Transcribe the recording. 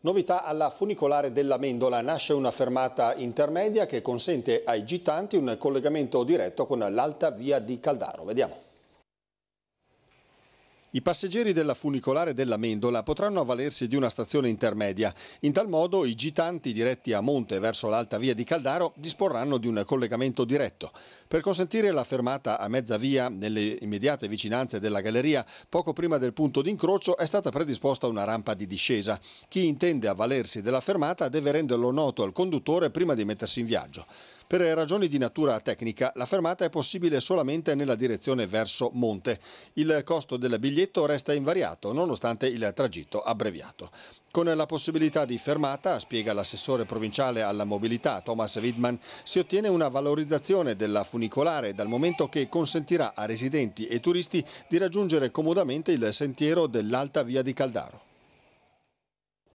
Novità alla funicolare della Mendola nasce una fermata intermedia che consente ai gitanti un collegamento diretto con l'alta via di Caldaro. Vediamo. I passeggeri della funicolare della Mendola potranno avvalersi di una stazione intermedia. In tal modo i gitanti diretti a monte verso l'alta via di Caldaro disporranno di un collegamento diretto. Per consentire la fermata a mezza via nelle immediate vicinanze della galleria, poco prima del punto d'incrocio è stata predisposta una rampa di discesa. Chi intende avvalersi della fermata deve renderlo noto al conduttore prima di mettersi in viaggio. Per ragioni di natura tecnica la fermata è possibile solamente nella direzione verso Monte. Il costo del biglietto resta invariato nonostante il tragitto abbreviato. Con la possibilità di fermata, spiega l'assessore provinciale alla mobilità Thomas Widman, si ottiene una valorizzazione della funicolare dal momento che consentirà a residenti e turisti di raggiungere comodamente il sentiero dell'alta via di Caldaro.